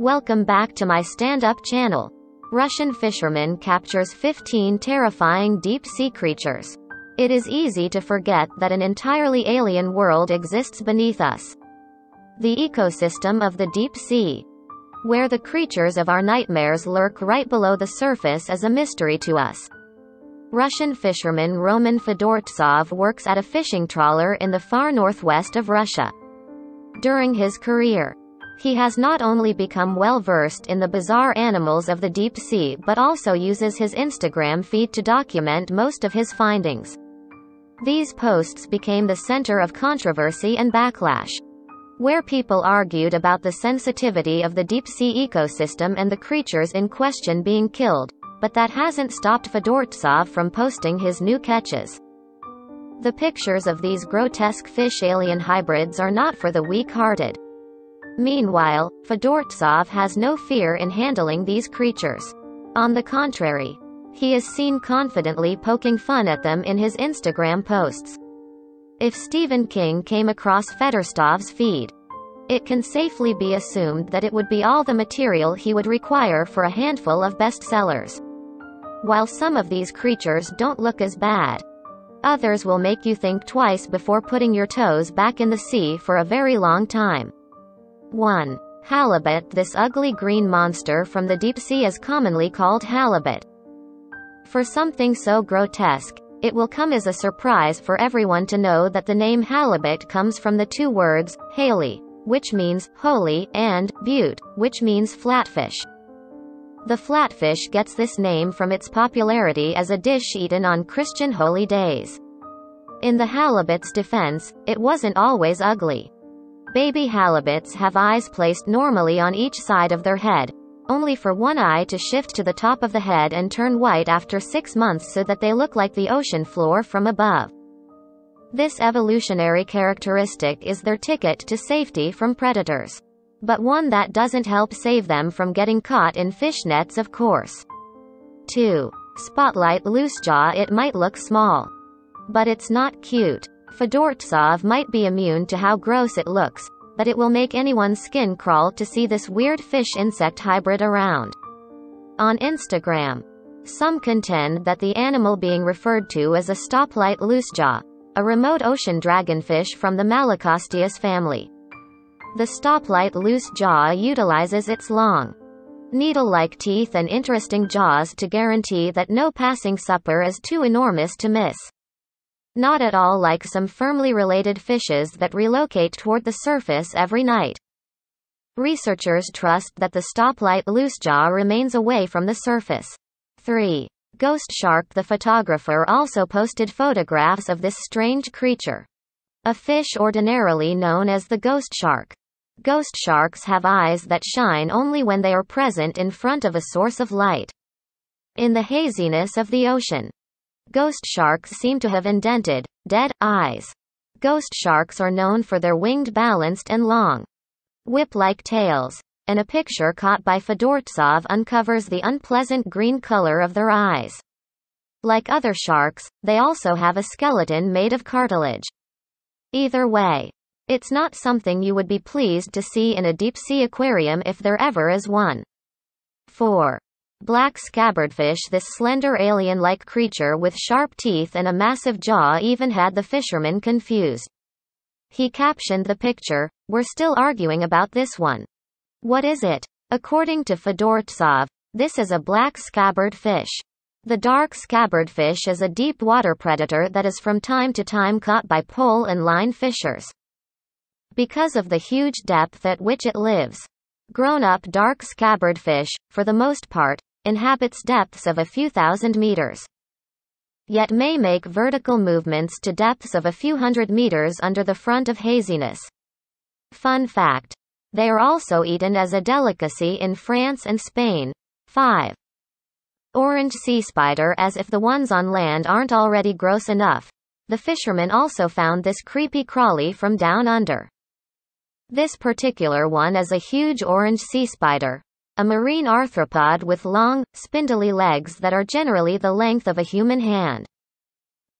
Welcome back to my stand-up channel. Russian fisherman captures 15 terrifying deep-sea creatures. It is easy to forget that an entirely alien world exists beneath us. The ecosystem of the deep sea. Where the creatures of our nightmares lurk right below the surface is a mystery to us. Russian fisherman Roman Fedortsov works at a fishing trawler in the far northwest of Russia. During his career, he has not only become well versed in the bizarre animals of the deep sea but also uses his Instagram feed to document most of his findings. These posts became the center of controversy and backlash. Where people argued about the sensitivity of the deep sea ecosystem and the creatures in question being killed, but that hasn't stopped Fedortsov from posting his new catches. The pictures of these grotesque fish alien hybrids are not for the weak hearted. Meanwhile, Fedortsov has no fear in handling these creatures. On the contrary, he is seen confidently poking fun at them in his Instagram posts. If Stephen King came across Fedorstov's feed, it can safely be assumed that it would be all the material he would require for a handful of bestsellers. While some of these creatures don't look as bad, others will make you think twice before putting your toes back in the sea for a very long time. 1. Halibut This ugly green monster from the deep sea is commonly called halibut. For something so grotesque, it will come as a surprise for everyone to know that the name halibut comes from the two words, haley, which means holy, and butte, which means flatfish. The flatfish gets this name from its popularity as a dish eaten on Christian holy days. In the halibut's defense, it wasn't always ugly. Baby halibuts have eyes placed normally on each side of their head, only for one eye to shift to the top of the head and turn white after six months so that they look like the ocean floor from above. This evolutionary characteristic is their ticket to safety from predators. But one that doesn't help save them from getting caught in fish nets, of course. 2. Spotlight loose jaw. It might look small. But it's not cute. Fedortsov might be immune to how gross it looks, but it will make anyone's skin crawl to see this weird fish-insect hybrid around. On Instagram. Some contend that the animal being referred to as a stoplight loosejaw, a remote ocean dragonfish from the Malacosteus family. The stoplight loosejaw utilizes its long, needle-like teeth and interesting jaws to guarantee that no passing supper is too enormous to miss. Not at all like some firmly related fishes that relocate toward the surface every night. Researchers trust that the stoplight loosejaw remains away from the surface. 3. Ghost Shark the photographer also posted photographs of this strange creature. A fish ordinarily known as the ghost shark. Ghost sharks have eyes that shine only when they are present in front of a source of light. In the haziness of the ocean, Ghost sharks seem to have indented, dead, eyes. Ghost sharks are known for their winged balanced and long, whip-like tails, and a picture caught by Fedortsov uncovers the unpleasant green color of their eyes. Like other sharks, they also have a skeleton made of cartilage. Either way, it's not something you would be pleased to see in a deep sea aquarium if there ever is one. 4. Black scabbardfish This slender alien-like creature with sharp teeth and a massive jaw even had the fishermen confused. He captioned the picture, We're still arguing about this one. What is it? According to Fedortsov, this is a black scabbard fish. The dark scabbard fish is a deep water predator that is from time to time caught by pole and line fishers. Because of the huge depth at which it lives, Grown up dark scabbard fish, for the most part, inhabits depths of a few thousand meters, yet may make vertical movements to depths of a few hundred meters under the front of haziness. Fun fact. They are also eaten as a delicacy in France and Spain. 5. Orange sea spider as if the ones on land aren't already gross enough. The fishermen also found this creepy crawly from down under. This particular one is a huge orange sea spider, a marine arthropod with long, spindly legs that are generally the length of a human hand.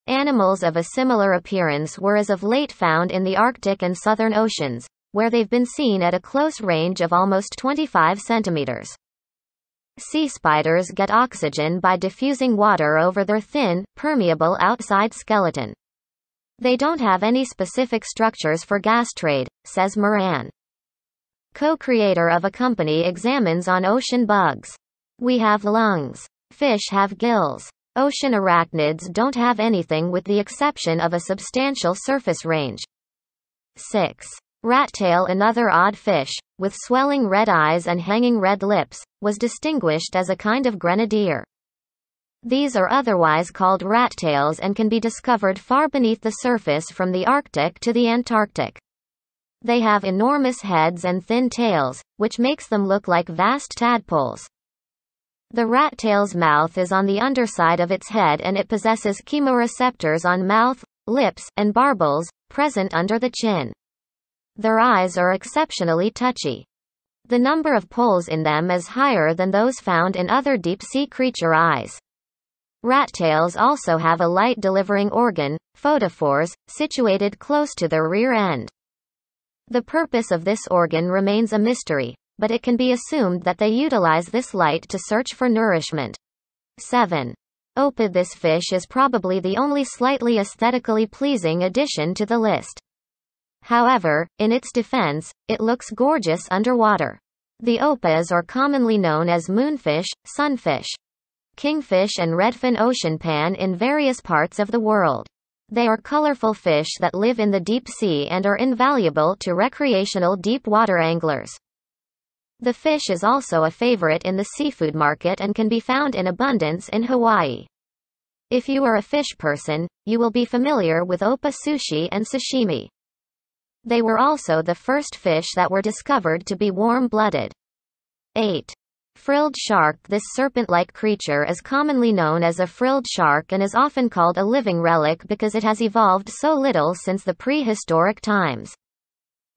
Animals of a similar appearance were as of late found in the Arctic and Southern Oceans, where they've been seen at a close range of almost 25 centimeters. Sea spiders get oxygen by diffusing water over their thin, permeable outside skeleton. They don't have any specific structures for gas trade, says Moran co-creator of a company examines on ocean bugs. We have lungs. Fish have gills. Ocean arachnids don't have anything with the exception of a substantial surface range. 6. Rat tail, another odd fish, with swelling red eyes and hanging red lips, was distinguished as a kind of grenadier. These are otherwise called rat tails and can be discovered far beneath the surface from the Arctic to the Antarctic. They have enormous heads and thin tails, which makes them look like vast tadpoles. The rat tail's mouth is on the underside of its head and it possesses chemoreceptors on mouth, lips, and barbels, present under the chin. Their eyes are exceptionally touchy. The number of poles in them is higher than those found in other deep sea creature eyes. Rat tails also have a light delivering organ, photophores, situated close to their rear end. The purpose of this organ remains a mystery, but it can be assumed that they utilize this light to search for nourishment. 7. This fish is probably the only slightly aesthetically pleasing addition to the list. However, in its defense, it looks gorgeous underwater. The opas are commonly known as moonfish, sunfish, kingfish and redfin ocean pan in various parts of the world. They are colorful fish that live in the deep sea and are invaluable to recreational deep water anglers. The fish is also a favorite in the seafood market and can be found in abundance in Hawaii. If you are a fish person, you will be familiar with opa sushi and sashimi. They were also the first fish that were discovered to be warm blooded. 8. Frilled shark This serpent-like creature is commonly known as a frilled shark and is often called a living relic because it has evolved so little since the prehistoric times.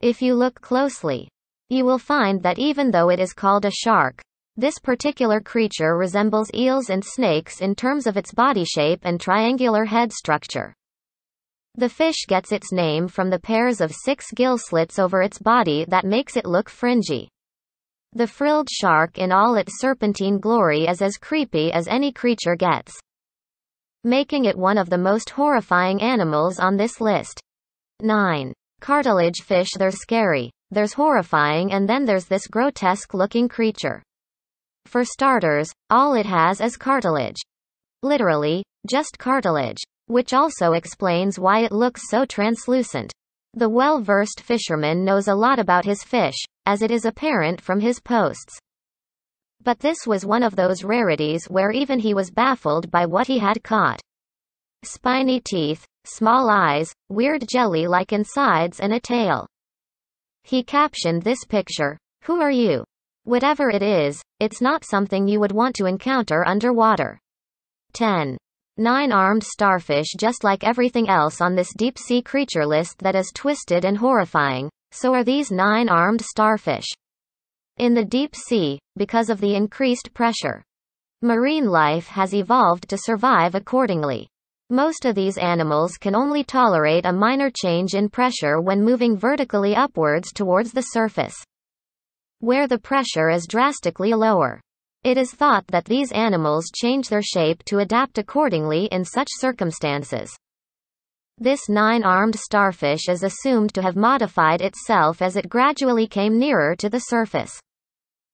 If you look closely, you will find that even though it is called a shark, this particular creature resembles eels and snakes in terms of its body shape and triangular head structure. The fish gets its name from the pairs of six gill slits over its body that makes it look fringy. The frilled shark in all its serpentine glory is as creepy as any creature gets, making it one of the most horrifying animals on this list. 9. Cartilage fish they are scary, there's horrifying and then there's this grotesque looking creature. For starters, all it has is cartilage. Literally, just cartilage, which also explains why it looks so translucent. The well-versed fisherman knows a lot about his fish, as it is apparent from his posts. But this was one of those rarities where even he was baffled by what he had caught. Spiny teeth, small eyes, weird jelly-like insides and a tail. He captioned this picture, Who are you? Whatever it is, it's not something you would want to encounter underwater. 10. Nine-armed starfish just like everything else on this deep-sea creature list that is twisted and horrifying, so are these nine-armed starfish. In the deep sea, because of the increased pressure, marine life has evolved to survive accordingly. Most of these animals can only tolerate a minor change in pressure when moving vertically upwards towards the surface, where the pressure is drastically lower. It is thought that these animals change their shape to adapt accordingly in such circumstances. This nine-armed starfish is assumed to have modified itself as it gradually came nearer to the surface.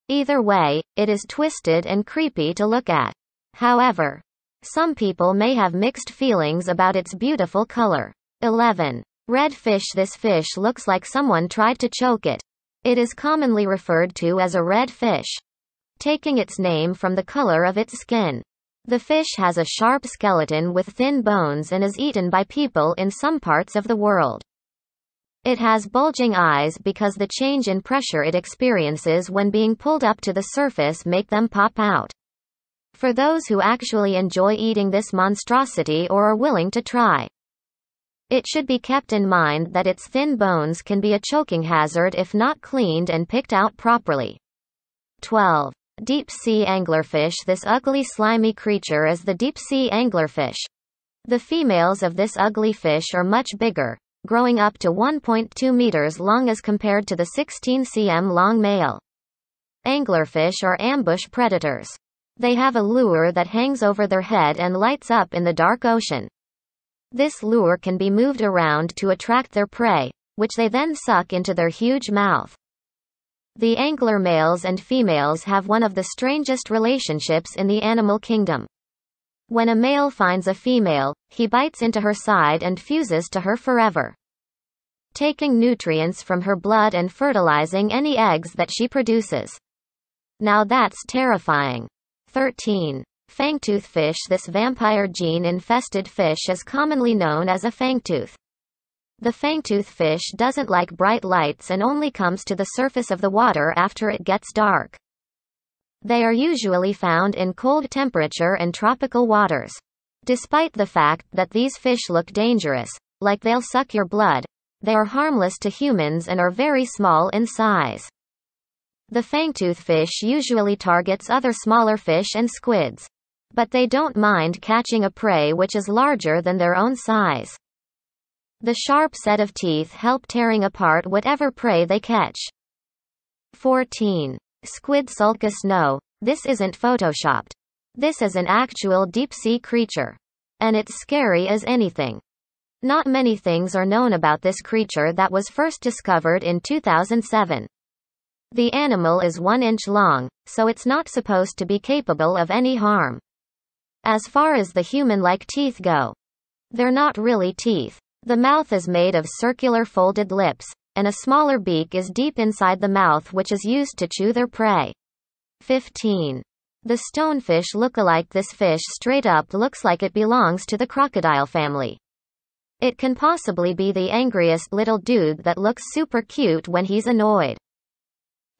Either way, it is twisted and creepy to look at. However, some people may have mixed feelings about its beautiful color. 11. Red fish This fish looks like someone tried to choke it. It is commonly referred to as a red fish taking its name from the color of its skin. The fish has a sharp skeleton with thin bones and is eaten by people in some parts of the world. It has bulging eyes because the change in pressure it experiences when being pulled up to the surface make them pop out. For those who actually enjoy eating this monstrosity or are willing to try. It should be kept in mind that its thin bones can be a choking hazard if not cleaned and picked out properly. 12. Deep-sea anglerfish This ugly slimy creature is the deep-sea anglerfish. The females of this ugly fish are much bigger, growing up to 1.2 meters long as compared to the 16 cm long male. Anglerfish are ambush predators. They have a lure that hangs over their head and lights up in the dark ocean. This lure can be moved around to attract their prey, which they then suck into their huge mouth. The angler males and females have one of the strangest relationships in the animal kingdom. When a male finds a female, he bites into her side and fuses to her forever. Taking nutrients from her blood and fertilizing any eggs that she produces. Now that's terrifying. 13. Fangtooth fish This vampire gene infested fish is commonly known as a fangtooth. The fangtooth fish doesn't like bright lights and only comes to the surface of the water after it gets dark. They are usually found in cold temperature and tropical waters. Despite the fact that these fish look dangerous, like they'll suck your blood, they are harmless to humans and are very small in size. The fangtooth fish usually targets other smaller fish and squids. But they don't mind catching a prey which is larger than their own size. The sharp set of teeth help tearing apart whatever prey they catch. 14. Squid sulcus no. This isn't photoshopped. This is an actual deep-sea creature. And it's scary as anything. Not many things are known about this creature that was first discovered in 2007. The animal is one inch long, so it's not supposed to be capable of any harm. As far as the human-like teeth go, they're not really teeth. The mouth is made of circular folded lips, and a smaller beak is deep inside the mouth which is used to chew their prey. 15. The stonefish look alike This fish straight up looks like it belongs to the crocodile family. It can possibly be the angriest little dude that looks super cute when he's annoyed.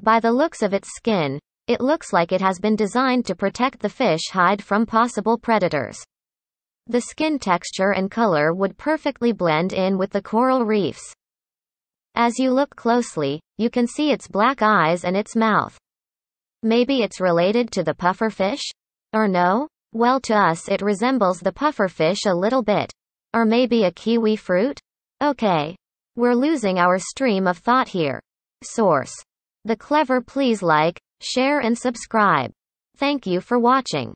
By the looks of its skin, it looks like it has been designed to protect the fish hide from possible predators. The skin texture and color would perfectly blend in with the coral reefs. As you look closely, you can see its black eyes and its mouth. Maybe it's related to the pufferfish? Or no? Well to us it resembles the pufferfish a little bit. Or maybe a kiwi fruit? Okay. We're losing our stream of thought here. Source. The clever please like, share and subscribe. Thank you for watching.